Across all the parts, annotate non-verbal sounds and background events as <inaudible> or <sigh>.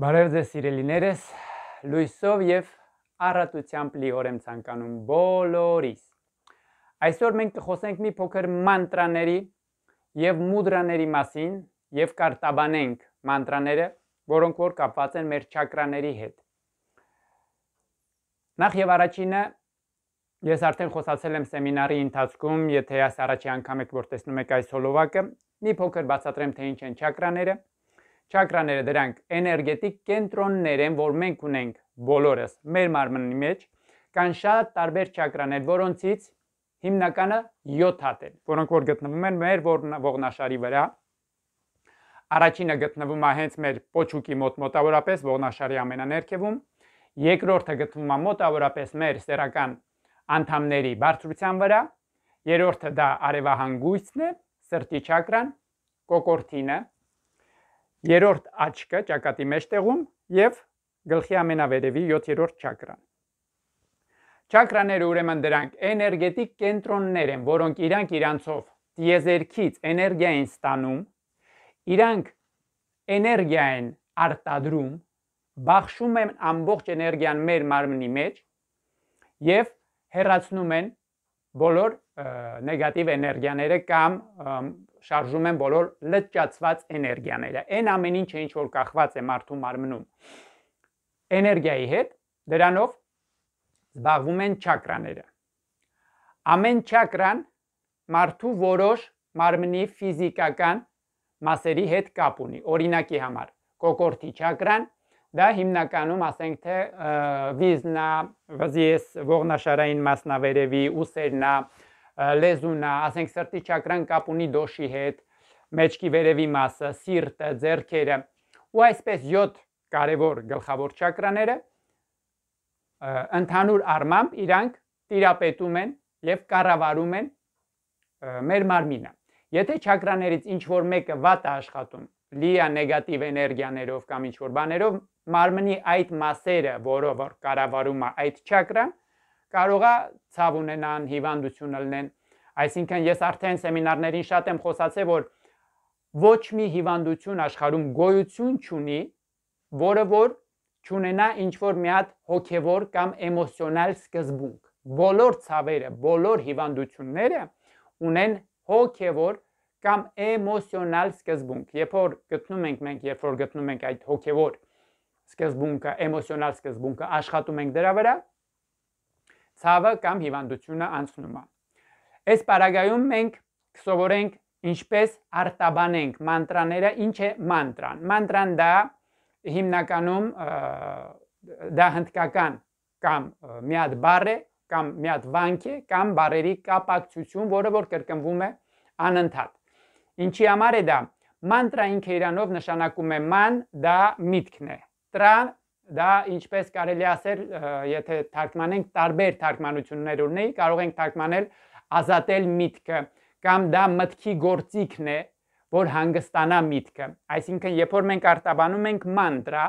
Բարև ձեզ սիրելիներս, լույսով եւ առատությամբ լիոր եմ ցանկանում բոլորիս։ Այսօր մենք կխոսենք մի փոքր մանտրաների եւ մուդրաների մասին եւ կարտաբանենք մանտրաները, որոնք որ կապված են մեր ճակրաների հետ։ Նախ եւ առաջինը ես արդեն խոսացել եմ սեմինարի ընթացքում, եթե այս առաջի անգամ եք որ տեսնում եք այս հոլովակը, մի փոքր բացատրեմ թե ինչ են ճակրաները, Չակրաները դրանք էներգետիկ կենտրոններ են, որ մենք ունենք բոլորս մեր մարմնի մեջ, կան շատ տարբեր չակրաներ, որոնցից հիմնականը 7 հատ են, որոնք որ գտնվում են մեր ողնաշարի վրա։ Առաջինը գտնվում է հենց մեր փոչուկի մոտ մոտավորապես ողնաշարի ամենաներքևում, երկրորդը գտնվում է մոտավորապես մեր սերական անդամների բարձրության վրա, երրորդը դա արևահանգույցն է, սրտի չակրան, կոկորտինը, երրորդ աչքը ճակատի մեջտեղում եւ գլխի ամենավերևի 7-րդ ճակրան։ Ճակրաները ուրեմն դրանք էներգետիկ կենտրոններ են, որոնք իրանք իրանցով դիեզերքից էներգիա են ստանում, իրանք էներգիա են արտադրում, բախշում են ամբողջ էներգիան մեր մարմնի մեջ եւ հեռացնում են բոլոր նեգատիվ էներգիաները կամ շարժում են բոլոր լճացված էներգիաները։ Այն ամեն ինչ ինչ որ կախված է մարդու մարմնում էներգիայի հետ, դրանով զբաղվում են չակրաները։ Ամեն չակրան մարդու որոշ մարմնի ֆիզիկական մասերի հետ կապ ունի։ Օրինակի համար կոկորտի չակրան դա հիմնականում ասենք թե վիզնա, վզիես ողնաշարային մասնավերևի ուսերնա, լեզուն, ասենք սրտի ճակրան կապ ունի դոշի հետ, մեջքի վերևի մասը, սիրտը, ձեռքերը ու այսպես 7 կարևոր գլխավոր ճակրաները ընդհանուր առմամբ իրանք տիրապետում են եւ կառավարում են մեր մարմինը։ Եթե ճակրաներից ինչ որ մեկը վատ է աշխատում, լի է նեգատիվ էներգիաներով կամ ինչ որ բաներով, մարմնի այդ մասերը, որով կառավարում է այդ ճակրան, կարողա ցավ ունենան, հիվանդություն ունենան։ Այսինքն ես արդեն սեմինարներին շատ եմ խոսացել, որ ոչ մի հիվանդություն աշխարհում գոյություն չունի, որը որ չունենա ինչ որ մի հատ հոգևոր կամ էմոցիոնալ սկզբունք։ Բոլոր ցավերը, բոլոր հիվանդությունները ունեն հոգևոր կամ էմոցիոնալ սկզբունք։ Երբ որ գտնում ենք մենք, երբ որ գտնում ենք այդ հոգևոր սկզբունքը, էմոցիոնալ սկզբունքը, աշխատում ենք դրա վրա, ցավը կամ հիվանդությունը անցնում է։ Այս պարագայում մենք կսովորենք ինչպես արտաբանենք մանտրաները, ինչ է մանտրան։ Մանտրան դա հիմնականում դա հնդկական կամ միած բառ է, կամ միած վանք է, կամ բառերի կապակցություն, որը որ կրկնվում է անընդհատ։ Ինչի համար է դա։ Մանտրա ինքը իրանով նշանակում է ման, դա միտքն է։ Տրան Դա ինչպես կարելի ասել, եթե թարգմանենք տարբեր թարգմանություններ ունի, կարող ենք թարգմանել ազատել միտքը կամ դա մտքի գործիքն է, որ հանգստանա միտքը։ Այսինքն, երբ որ մենք արտաբանում ենք մանտրա,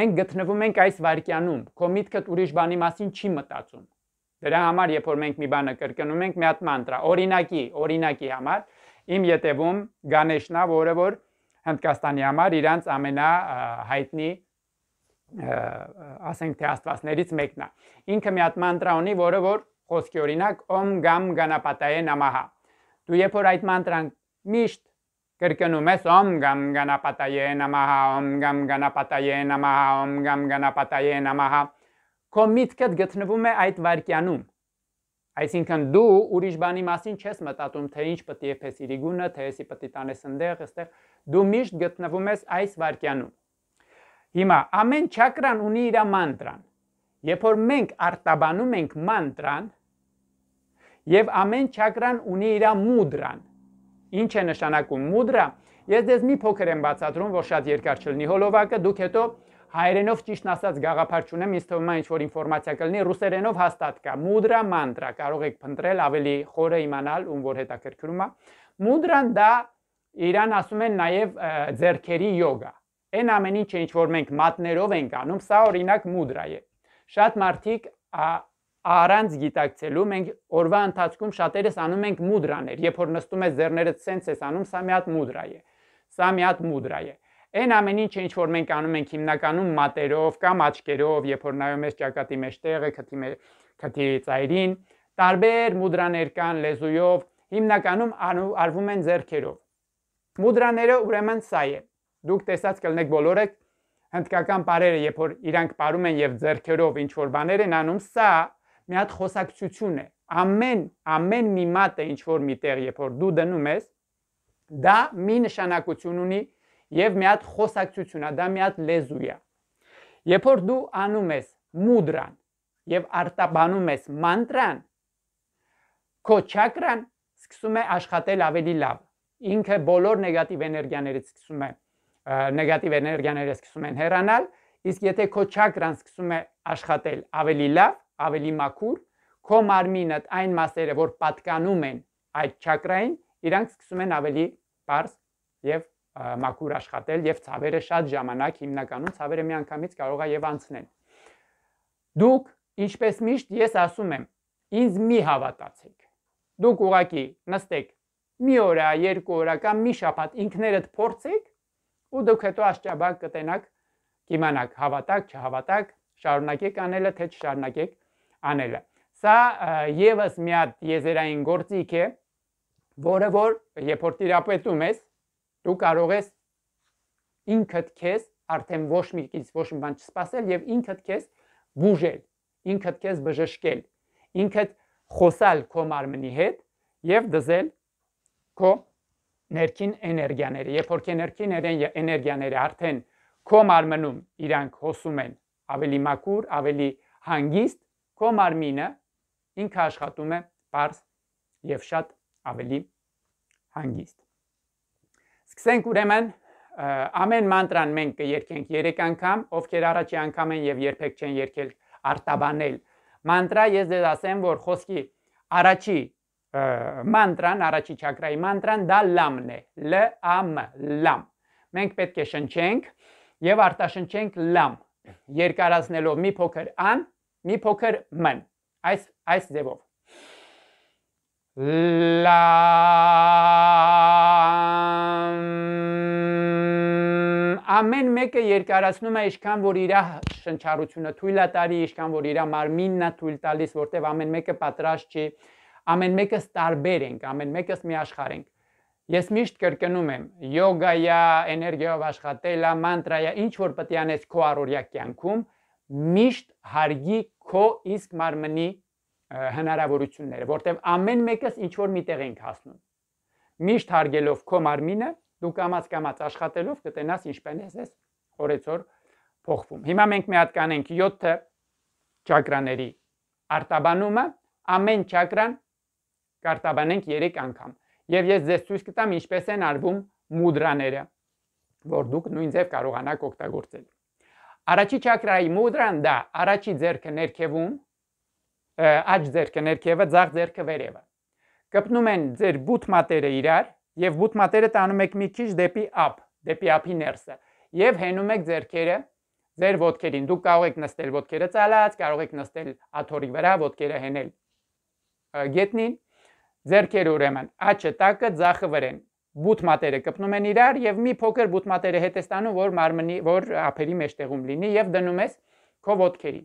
մենք գտնվում ենք այս վարքյանում։ Քո միտքդ ուրիշ բանի մասին չի մտածում։ Դրա համար, երբ որ մենք մի բանը կրկնում ենք, մի հատ մանտրա, օրինակի, օրինակի համար, իմ յետևում Գանեշնա, որը որ Հնդկաստանի համար իրանց ամենահայտնի ասենք թե աստվածներից մեկն է։ Ինքը մի հատ մանտրա ունի, որը որ խոսքի օրինակ Om Gam Ganapataye Namaha։ Դու երբ որ այդ մանտրան միշտ կրկնում ես Om Gam Ganapataye Namaha, Om Gam Ganapataye Namaha, Om Gam Ganapataye Namaha, քո միտքդ գտնվում է այդ վարքյանում։ Այսինքն դու ուրիշ բանի մասին չես մտածում, թե ինչ պետք է փեսիրի գունը, թե էսի պետք է տանես ընդեղ, այստեղ դու միշտ գտնվում ես այս վարքյանում Հիմա ամեն չակրան ունի իր մանտրան։ Երբ որ մենք արտաբանում ենք մանտրան, եւ ամեն չակրան ունի իր մուդրան։ Ինչ է նշանակում մուդրա։ Ես դες մի փոքր եմ բացատրում, որ շատ երկար չլինի հոլովակը, դուք հետո հայերենով ճիշտ ասած գաղափար չունեմ, ինձ թվում է ինչ որ ինֆորմացիա կլինի, ռուսերենով հաստատ կա։ Մուդրա մանտրա, կարող եք փնտրել ավելի խորը իմանալ, ում որ հետաքրքրում է։ Մուդրան դա Իրան ասում են նաև ձերքերի յոգա։ Այն ամեն ինչը ինչ որ մենք մատներով ենք անում, սա օրինակ մուդրա է։ Շատ մարդիկ առանց գիտակցելու մենք օրվա ընթացքում շատերս անում ենք մուդրաներ, երբ որ նստում ես ձեռներդ սենց ես անում, սա մի հատ մուդրա է։ Սա մի հատ մուդրա է։ Այն ամեն ինչը ինչ որ մենք անում ենք հիմնականում մատերով կամ աչքերով, երբ որ նայում ես ճակատի մեջտեղը, քթի քթի ծայրին, տարբեր մուդրաներ կան լեզույով, հիմնականում արվում են ձեռքերով։ Մուդրաները ուրեմն սա է։ Դուք տեսած կլնեք բոլորը հնդկական բարերը, երբ որ իրանք ապարում են եւ зерքերով ինչ որ բաներ են անում, սա մի հատ խոսակցություն է։ Ամեն ամեն մի մատը ինչ որ միտեղ, երբ որ դու դնում ես, դա մի նշանակություն ունի եւ մի հատ խոսակցություն է, դա մի հատ լեզու է։ Երբ որ դու անում ես մուդրան եւ արտաբանում ես մանտրան, քո չակրան սկսում է աշխատել ավելի լավ։ Ինքը բոլոր նեգատիվ էներգիաներից սկսում է նեգատիվ էներգիաները սկսում են հեռանալ, իսկ եթե քո չակրան սկսում է աշխատել ավելի լավ, ավելի մաքուր, քո մարմինը այն մասերը, որ պատկանում են այդ չակրային, իրանք սկսում են ավելի པարզ եւ մաքուր աշխատել եւ ցավերը շատ ժամանակ հիմնականում ցավերը միանգամից կարող է եւ անցնել։ Դուք ինչպես միշտ ես ասում եմ, ինձ մի հավատացեք։ Դուք ուղակի նստեք մի օրա, երկու օրա կամ մի շաբաթ ինքներդ փորձեք ու դուք հետո աշճաբակ կտենակ կիմանաք հավատակ, չհավատակ, շարունակեք անելը թե չշարունակեք անելը։ Սա եւս մի հատ եզերային գործիք է, որը որ երբ որ տիրապետում ես, դու կարող ես ինքդ քեզ արդեն ոչ մի քիչ ոչ մի բան չսպասել եւ ինքդ քեզ բուժել, ինքդ քեզ բժշկել, ինքդ խոսալ քո մարմնի հետ եւ դզել քո ներքին էներգիաները, երբ որ ներքին էներգիաները արդեն քո մարմնում իրանք հոսում են ավելի մաքուր, ավելի հանգիստ, քո մարմինը ինքը աշխատում է բարձ եւ շատ ավելի հանգիստ։ Սկսենք ուրեմն ամեն մանտրան մենք կերկենք 3 անգամ, ովքեր առաջի անգամ են եւ երբեք չեն երկել արտաբանել։ Մանտրա ես ձեզ ասեմ, որ խոսքի առաջի մանտրան, առաջի չակրայի մանտրան դա լամն է, Լ A M, լամ։ Մենք պետք է շնչենք եւ արտաշնչենք լամ, երկարացնելով մի փոքր ան, մի փոքր մն։ Այս այս ձևով։ լամ ամեն մեկը երկարացնում է իշքան որ իր շնչառությունը թույլ է տալի, իշքան որ իր մարմինն է թույլ տալիս, որտեվ ամեն մեկը պատրաստ չի ամեն մեկս տարբեր ենք, ամեն մեկս մի աշխարհ ենք։ Ես միշտ կրկնում եմ, յոգայա, էներգիայով աշխատելա, մանտրայա, ինչ որ պետք է անես քո առօրյա կյանքում, միշտ հարգի քո իսկ մարմնի հնարավորությունները, որտեղ ամեն մեկս ինչ որ միտեղ ենք հասնում։ Միշտ հարգելով քո մարմինը, դու կամած-կամած աշխատելով կտենաս ինչպես ես օրեցօր փոխվում։ Հիմա մենք մի հատ կանենք 7 ճակրաների արտաբանումը, ամեն ճակրան կարտաբանենք 3 անգամ։ Եվ ես ձեզ ցույց կտամ ինչպես են արվում մուդրաները, որ դուք նույն ձև կարողանաք օգտագործել։ Առաջի չակրայի մուդրան դա առաջի ձեռքը ներքևում, աջ ձեռքը ներքևը, ցաղ ձեռքը վերևը։ Կպնում են ձեր բութմատերը իրար եւ բութմատերը տանում եք մի քիչ դեպի up, դեպի up-ի ներսը եւ հենում եք ձեռքերը ձեր ոտքերին։ Դուք կարող եք նստել ոտքերը ցալած, կարող եք նստել աթորի վրա, ոտքերը հենել գետնին Ձերքերը ուրեմն աճը տակը ձախը վրեն։ Բուտ մատերը կպնում են իրար եւ մի փոքր բուտ մատերը հետ է ստանում, որ մարմնի, որ ափերի մեջտեղում լինի եւ դնում ես քո ոտքերին։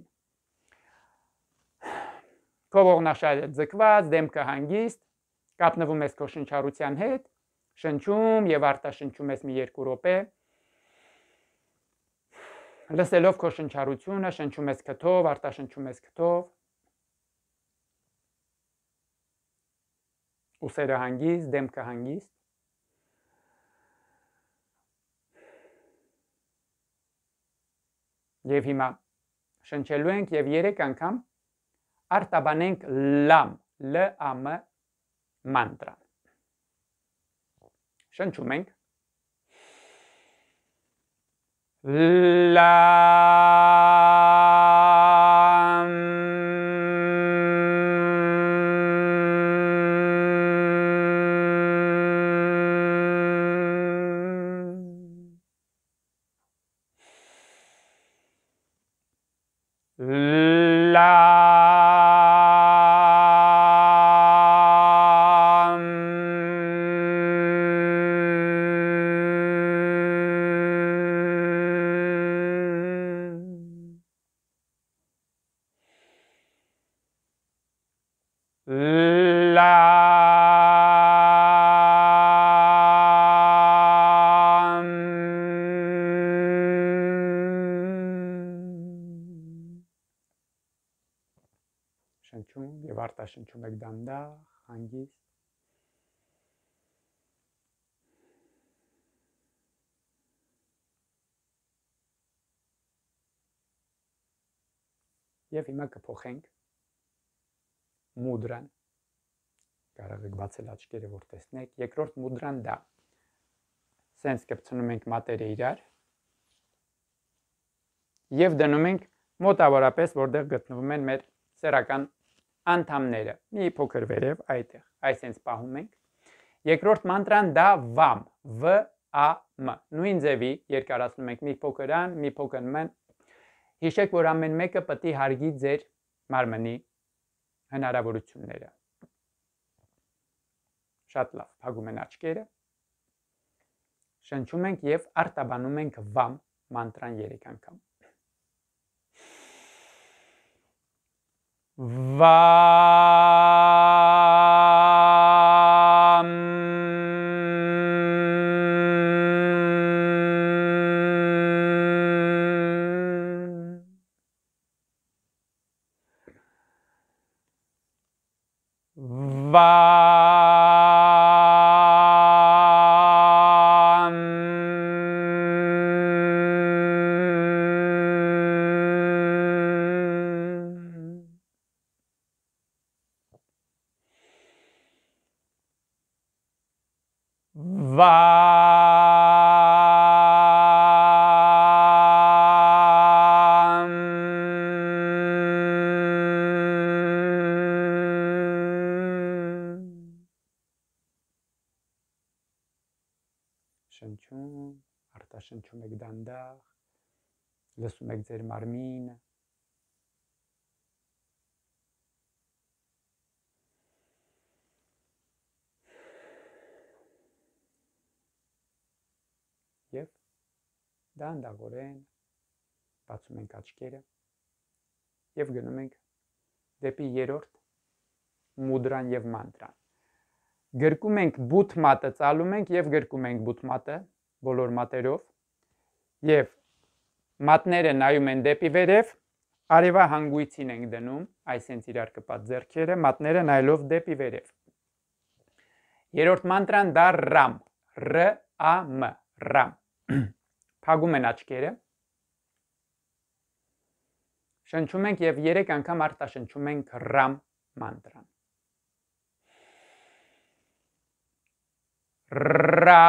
Քո ողնաշարը ձգված, դեմքը հանգիստ, կապնվում ես քո շնչառության հետ, շնչում եւ արտաշնչում ես մի երկու րոպե լսելով քո շնչառությունը, շնչում ես քթով, արտաշնչում ես քթով, ուսերը հանգիստ, դեմքը հանգիստ։ Եվ հիմա շնչելու ենք եւ 3 անգամ արտաբանենք լամ, լամ մանտրա։ Շնչում ենք լամ Եվ հիմա կփոխենք մուդրան։ Կարող եք բացել աչքերը, որ տեսնեք։ Երկրորդ մուդրան դա։ Սենց կպցնում ենք մատերը իրար։ Եվ դնում ենք մոտավորապես, որտեղ գտնվում են մեր սերական անդամները։ Մի փոքր վերև այդտեղ։ Այսենց պահում ենք։ Երկրորդ մանտրան դա վամ, վ, ա, մ։ Նույն ձևի երկարացնում ենք մի փոքր ան, մի փոքր մ, Հիշեք, որ ամեն մեկը պետք է հարգի ձեր մարմնի հնարավորությունները։ Շատ լավ, փակում են աչքերը։ Շնչում ենք եւ արտաբանում ենք վամ մանտրան 3 անգամ։ Va Bye. մուդրան եւ մանտրան։ Գրկում ենք բութ մատը, ծալում ենք եւ գրկում ենք բութ մատը բոլոր մատերով եւ մատները նայում են դեպի վերև, արևա հանգույցին ենք դնում, այսենց իրար կպած ձեռքերը, մատները նայելով դեպի վերև։ Երորդ մանտրան դա ռամ, ռ a m ռամ։ <clears throat> Փակում են աչքերը։ Շնչում ենք եւ 3 անգամ արտաշնչում ենք ռամ մանտրան։ ra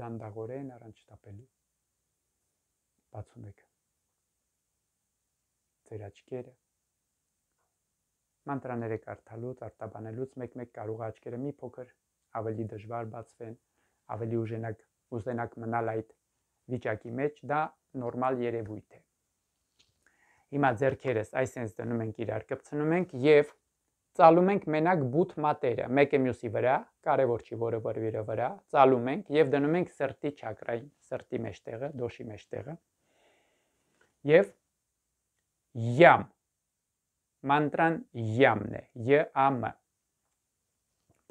դանդաղորեն առանց շտապելու բացում եք ձեր աչքերը մանտրաները կարդալուց, արտաբանելուց մեկ-մեկ կարող է աչքերը մի փոքր ավելի դժվար բացվեն, ավելի ուժենակ ուզենակ մնալ այդ վիճակի մեջ, դա նորմալ երևույթ է։ Հիմա ձերքերս այսպես դնում ենք իրար կպցնում ենք եւ Ծալում ենք մենակ բութ մատերը, մեկը մյուսի վրա, կարևոր չի որը որվիրը վրա, ծալում ենք եւ դնում ենք սրտի չակրային, սրտի մեջտեղը, դոշի մեջտեղը։ Եվ յամ մանտրան յամն է, յամ-ը։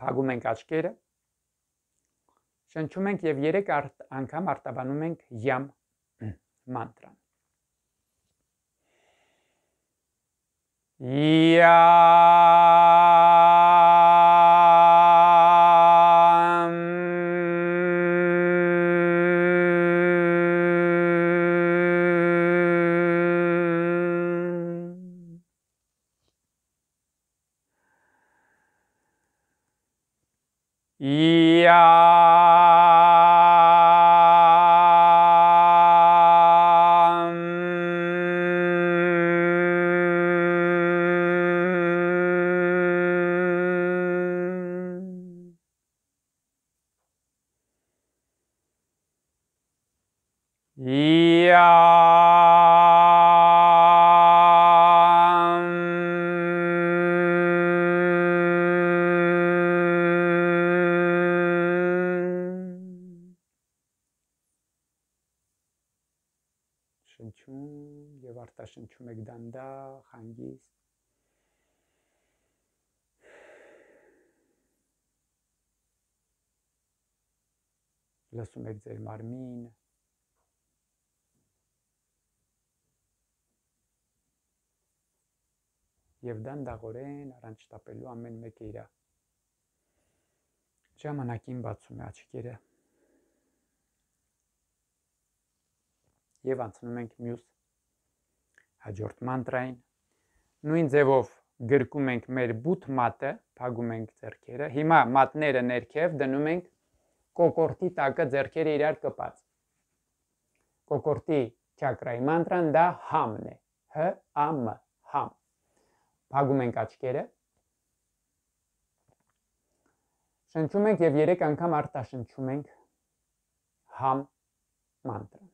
Փակում ենք աչքերը, շնչում ենք եւ 3 անգամ արտաբանում ենք յամ մանտրան։ 이야 이야 եւ դանդաղորեն առանց շտապելու ամեն մեկը իրա ժամանակին բացում է աչքերը եւ անցնում ենք մյուս հաջորդ մանտրային նույն ձևով գրկում ենք մեր բութ մատը փակում ենք зерքերը հիմա մատները ներքև դնում ենք կոկորտի տակը зерքերը իրար կպած կոկորտի չակրայի մանտրան դա համն է հ ա մ Փակում ենք աչքերը։ Շնչում ենք եւ 3 անգամ արտաշնչում ենք համ մանտրան։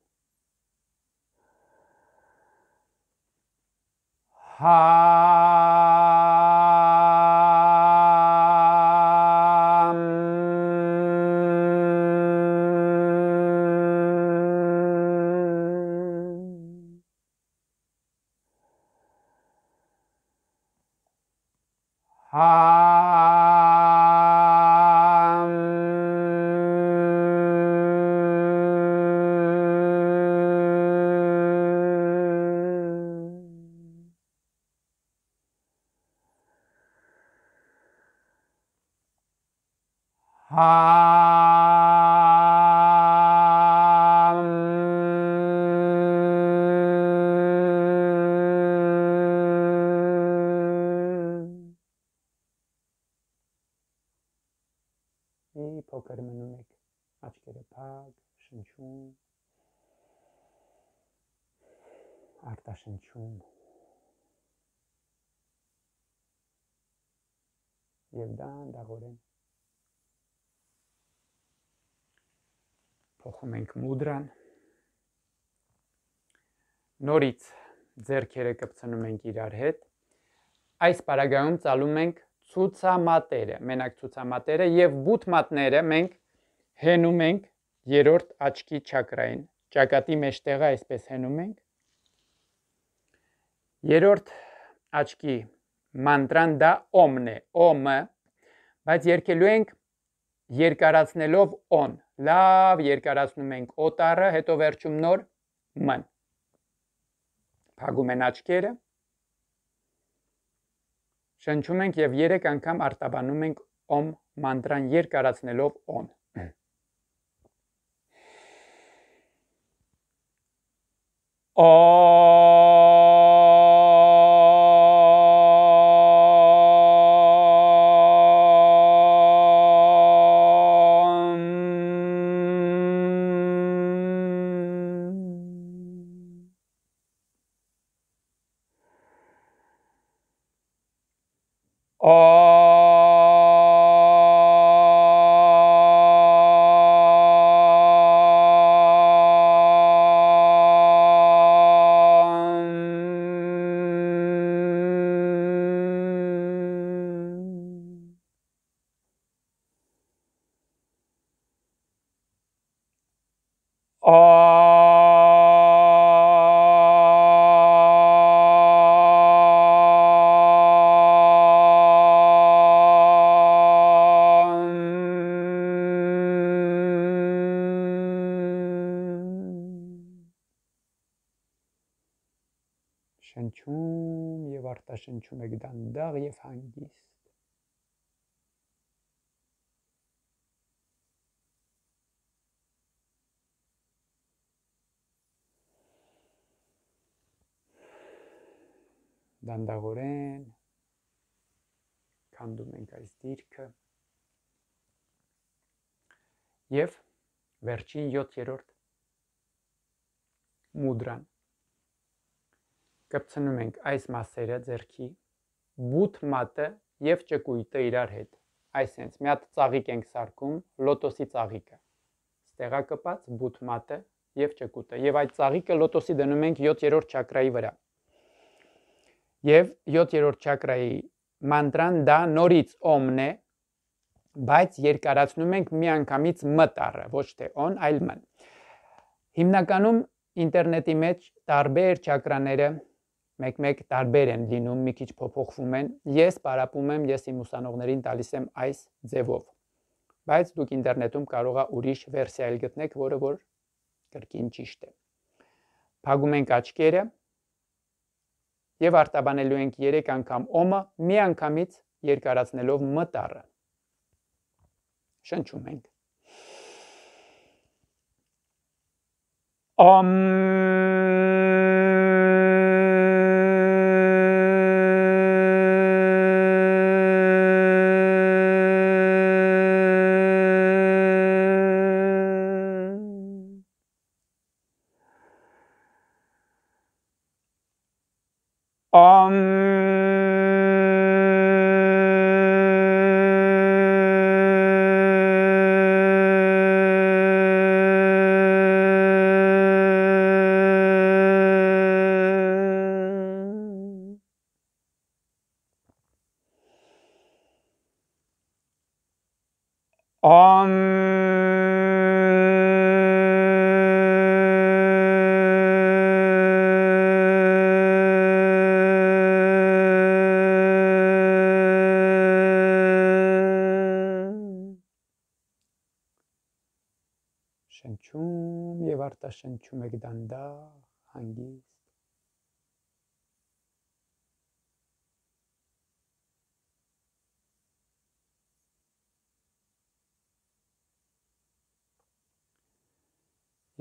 Հա 啊 նորից ձերքերը կպցնում ենք իրար հետ։ Այս պարագայում ծալում ենք ցուցամատերը, մենակ ցուցամատերը եւ բութմատները մենք հենում ենք երրորդ աչքի չակրային։ Ճակատի մեջտեղը այսպես հենում ենք։ Երրորդ աչքի մանտրան դա օմն է, օմը, բայց երկելու ենք երկարացնելով on։ Լավ, երկարացնում ենք օտարը, հետո վերջում նոր մ-ն փակում են աչքերը շնչում ենք եւ 3 անգամ արտաբանում ենք օմ մանդրան երկարացնելով օն օ կոչում եք դանդաղ եւ հանգիստ։ Դանդաղորեն քանդում ենք այս դիրքը։ Եվ վերջին 7-րդ մուդրան կպցնում ենք այս մասերը ձերքի բութ մատը եւ ճկույտը իրար հետ այսենց մի հատ ծաղիկ ենք սարկում լոտոսի ծաղիկը ստեղա կպած բութ մատը եւ ճկուտը եւ այդ ծաղիկը լոտոսի դնում ենք 7-րդ ճակրայի վրա եւ 7-րդ ճակրայի մանդրան դա նորից օմն է բայց երկարացնում ենք միանգամից մ տառը, ոչ թե on, այլ մ։ Հիմնականում ինտերնետի մեջ տարբեր ճակրաները մեկ-մեկ տարբեր են լինում, մի քիչ փոփոխվում են։ Ես պարապում եմ, ես իմ ուսանողներին տալիս եմ այս ձևով։ Բայց դուք ինտերնետում կարող է ուրիշ վերսիա էլ գտնեք, որը որ կրկին ճիշտ է։ Փակում ենք աչքերը եւ արտաբանելու ենք 3 անգամ օմը մի անգամից երկարացնելով մ տառը։ Շնչում ենք։ Om Om Շնչում եւ արտաշնչում եք դանդաղ հանգիստ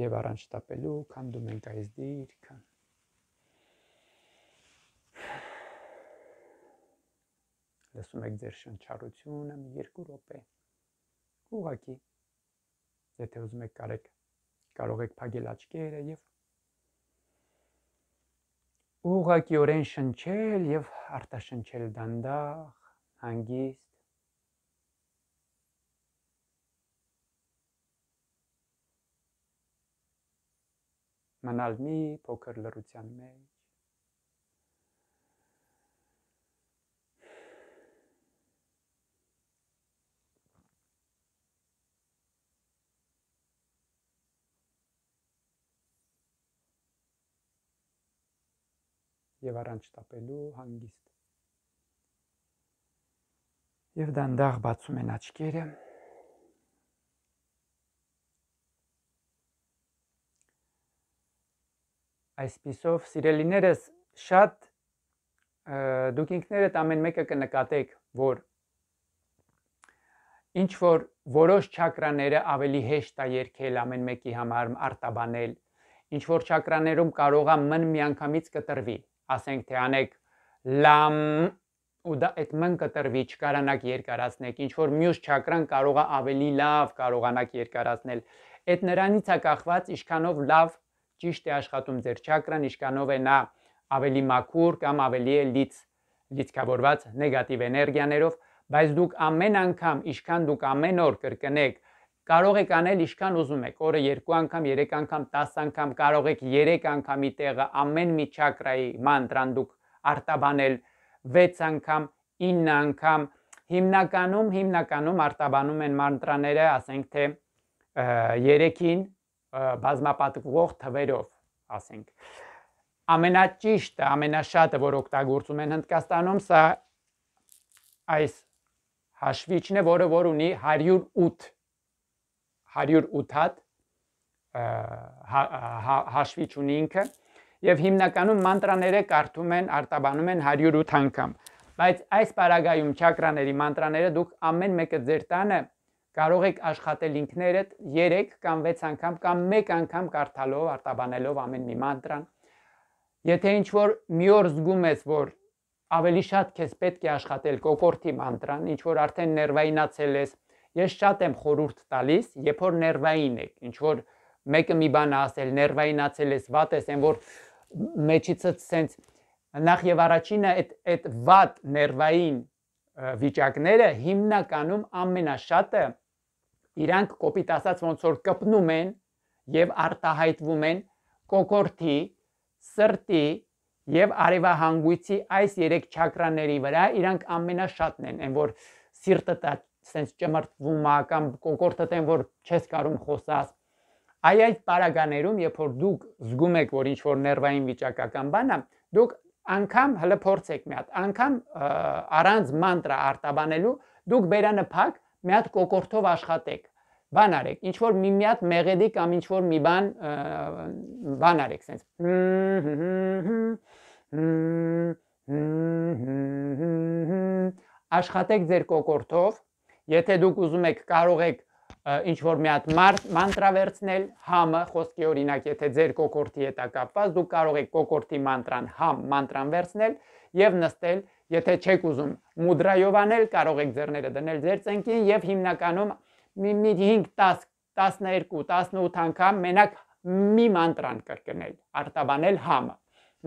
եւ առանց շտապելու քանդում ենք այս դիրքը լսում եք ձեր շնչառությունը մի երկու րոպե ուղակի եթե ուզում եք կարեք կարող եք փակել աչքերը եւ ուղղակիորեն շնչել եւ արտաշնչել դանդաղ հանգիստ մնալ մի փոքր լրության մեջ եւ առանց տապելու հանգիստ։ Եվ դանդաղ բացում են աչքերը։ դա Այսպիսով, սիրելիներս, շատ դուք ինքներդ ամեն մեկը կնկատեք, որ ինչ որ որոշ չակրաները ավելի հեշտ է երկել ամեն մեկի համար արտաբանել, ինչ որ չակրաներում կարող է մն միանգամից կտրվի, ասենք թե անեք լամ ու դա այդ մն կտրվի, չկարանակ երկարացնեք, ինչ որ մյուս չակրան կարող է ավելի լավ կարողանակ երկարացնել։ Այդ նրանից է կախված, ինչքանով լավ ճիշտ է աշխատում ձեր չակրան, իշկանով է նա ավելի մաքուր կամ ավելի է լից լիցքավորված նեգատիվ էներգիաներով, բայց դուք ամեն անգամ, ինչքան դուք ամեն օր կրկնեք, կարող եք անել ինչքան ուզում եք, օրը 2 անգամ, 3 անգամ, 10 անգամ, կարող եք 3 անգամի տեղը ամեն մի չակրայի մանտրան դուք արտաբանել 6 անգամ, 9 անգամ, հիմնականում հիմնականում արտաբանում են մանտրաները, ասենք թե 3-ին, բազմապատկվող թվերով, ասենք։ Ամենաճիշտը, ամենաշատը, որ օգտագործում են Հնդկաստանում, սա այս հաշվիչն է, որը որ ունի 108 108 հատ հա, հա, հաշվիչ ունի ինքը եւ հիմնականում մանտրաները կարդում են, արտաբանում են 108 անգամ։ Բայց այս պարագայում չակրաների մանտրաները դուք ամեն մեկը ձեր տանը կարող եք աշխատել ինքներդ 3 կամ 6 անգամ կամ 1 անգամ կարդալով, արտաբանելով ամեն մի մանտրան։ Եթե ինչ որ մի օր զգում ես, որ ավելի շատ քեզ պետք է աշխատել կոկորտի մանտրան, ինչ որ արդեն ներվայնացել ես, ես շատ եմ խորուրդ տալիս, երբ որ ներվային եք, ինչ որ մեկը մի բան ասել, ներվայնացել ես, վատ ես, այն որ մեջիցս սենց նախ եւ առաջինը այդ այդ վատ ներվային վիճակները հիմնականում ամենաշատը ամ իրանք կոպիտ ասած ոնց որ կպնում են եւ արտահայտվում են կոկորտի, սրտի եւ արևահանգույցի այս երեք չակրաների վրա իրանք ամենաշատն են, այն որ սիրտը տա սենց ճմրտվում է կամ կոկորտը տեն որ չես կարող խոսած այ այդ պարագաներում երբ որ դուք զգում եք որ ինչ որ ներվային վիճակական բան է դուք անգամ հլը փորձեք մի հատ անգամ առանց մանտրա արտաբանելու դուք բերանը փակ մի հատ կոկորտով աշխատեք բան արեք, ինչ որ մի միատ մեղեդի կամ ինչ որ մի բան բան արեք, sense։ Աշխատեք ձեր կոկորտով, եթե դուք ուզում եք կարող եք ինչ որ մի հատ մանտրա վերցնել, համը, խոսքի օրինակ, եթե ձեր կոկորտի հետ է կապված, դուք կարող եք կոկորտի մանտրան, համ մանտրան վերցնել եւ նստել Եթե չեք ուզում մուդրայով անել, կարող եք ձեռները դնել ձեր ծնկին եւ հիմնականում մի 5 10 12 18 անգամ մենակ մի մանտրան կրկնել, արտաբանել համը։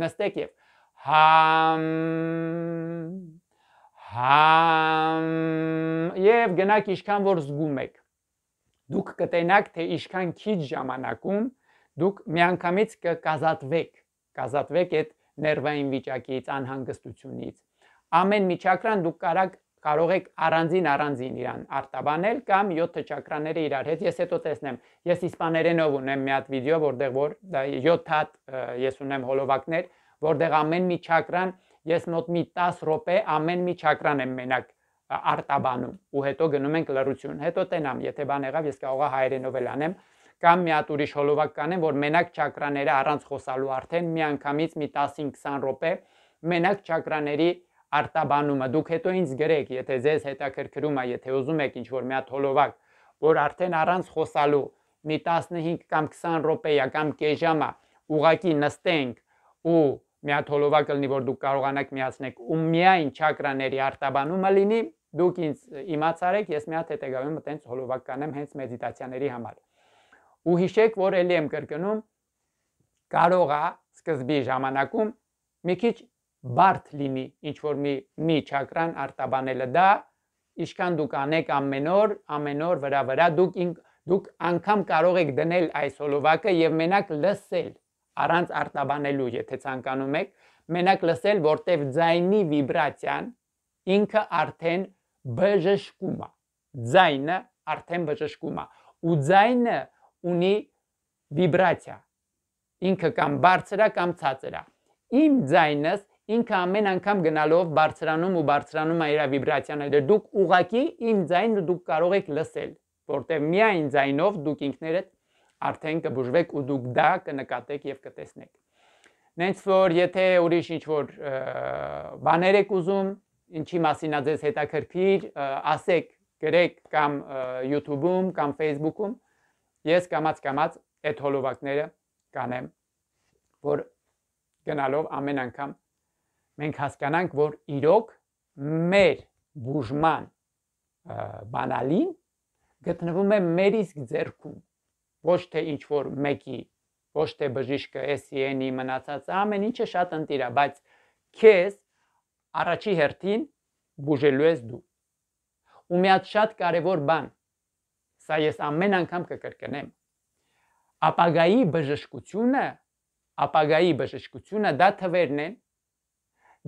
Նստեք եւ համ համ եւ գնաք ինչքան որ զգում եք։ Դուք կտենաք, թե ինչքան քիչ ժամանակում դուք միանգամից կկազատվեք, կազատվեք այդ ներվային վիճակից, անհանգստությունից ամեն մի չակրան դուք կարող կարող եք առանձին առանձին իրան արտաբանել կամ 7 չակրաները իրար հետ ես հետո տեսնեմ ես իսպաներենով ունեմ մի հատ վիդեո որտեղ որ 7 հատ ես ունեմ հոլովակներ որտեղ ամեն մի չակրան ես մոտ մի 10 րոպե ամեն մի չակրան եմ մենակ արտաբանում ու հետո գնում ենք լրություն հետո տենամ եթե բան եղավ ես կարողա հայերենով էլ անեմ կամ մի հատ ուրիշ հոլովակ կանեմ որ մենակ չակրաները առանց խոսալու արդեն մի անգամից մի 15-20 րոպե մենակ չակրաների արտաբանումը։ Դուք հետո ինձ գրեք, եթե ձեզ հետաքրքրում է, եթե ուզում եք ինչ-որ մի հատ հոլովակ, որ արդեն առանց խոսալու մի 15 կամ 20 րոպեա կամ կեժամա ուղակի նստենք ու մի հատ հոլովակ լինի, որ դուք կարողանաք միացնեք ու միայն չակրաների արտաբանումը լինի, դուք ինձ իմացարեք, ես մի հատ հետեգայում այտենց հոլովակ կանեմ հենց մեդիտացիաների համար։ Ու հիշեք, որ ելի եմ կրկնում, կարող է սկզբի ժամանակում մի քիչ բարդ լինի ինչ որ մի մի ճակրան արտաբանելը դա իշքան դուք անեք ամեն օր ամեն օր վրա վրա դուք դուք անգամ կարող եք դնել այս հոլովակը եւ մենակ լսել առանց արտաբանելու եթե ցանկանում եք մենակ լսել որտեվ ձայնի վիբրացիան ինքը արդեն բժշկում է ձայնը արդեն բժշկում է ու ձայնը ունի վիբրացիա ինքը կամ բարձր կամ ցածր է իմ ձայնս ինքը ամեն անգամ գնալով բարձրանում ու բարձրանում է իր վիբրացիան։ Դե դուք ուղակի իմ ձայնը դուք կարող եք լսել, որտեղ միայն ձայնով դուք ինքներդ արդեն կբուժվեք ու դուք դա կնկատեք եւ կտեսնեք։ Նենց որ եթե ուրիշ ինչ որ բաներ եք ուզում, ինչի մասին է ձեզ հետաքրքիր, ասեք, գրեք կամ YouTube-ում կամ Facebook-ում, ես կամած-կամած այդ հոլովակները կանեմ, որ գնալով ամեն անգամ մենք հասկանանք, որ իրոք մեր բուժման բանալին գտնվում է մեր իսկ ձեռքում։ Ոչ թե ինչ որ մեկի, ոչ թե բժիշկը, SCN-ի e մնացած ամեն ինչը շատ ընտիր է, բայց քեզ առաջի հերթին բուժելու ես դու։ Ու մի հատ շատ կարևոր բան, սա ես ամեն անգամ կկրկնեմ։ Ապագայի բժշկությունը, ապագայի բժշկությունը դա թվերն են,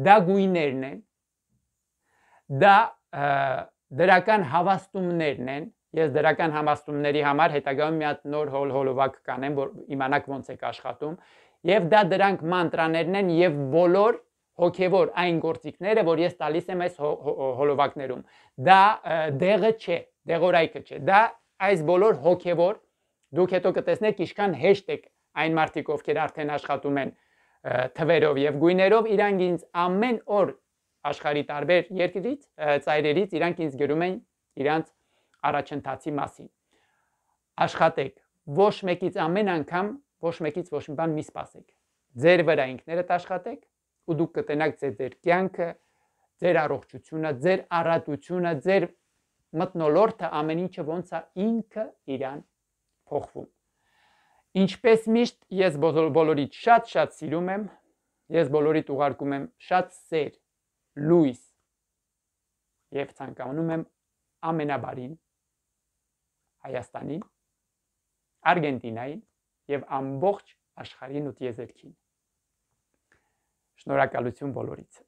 դա գույներն են դա դրական հավաստումներն են ես դրական հավաստումների համար հետագայում մի հատ նոր հոլ հոլովակ կանեմ որ իմանաք ոնց եք աշխատում եւ դա դրանք մանտրաներն են եւ բոլոր հոգևոր այն գործիքները որ ես տալիս եմ այս հոլովակներում դա դեղը չէ դեղորայքը չէ դա այս բոլոր հոգևոր դուք հետո կտեսնեք ինչքան հեշտ է այն մարդիկ ովքեր արդեն աշխատում են թվերով եւ գույներով իրանք ինձ ամեն օր աշխարի տարբեր երկրից, ծայրերից իրանք ինձ գրում են իրանք առաջընթացի մասին։ Աշխատեք, ոչ մեկից ամեն անգամ ոչ մեկից ոչ մի բան մի սպասեք։ Ձեր վրա ինքներդ աշխատեք ու դուք կտենաք ձեր ձեր կյանքը, ձեր առողջությունը, ձեր առատությունը, ձեր մտնոլորտը ամեն ինչը ոնց է ինքը իրան փոխվում։ Ինչպես միշտ ես բոլորիդ շատ-շատ սիրում եմ, ես բոլորիդ ուղարկում եմ շատ սեր, լույս եւ ցանկանում եմ ամենաբարին Հայաստանին, Արգենտինային եւ ամբողջ աշխարհին ու տիեզերքին։ Շնորհակալություն բոլորիդ։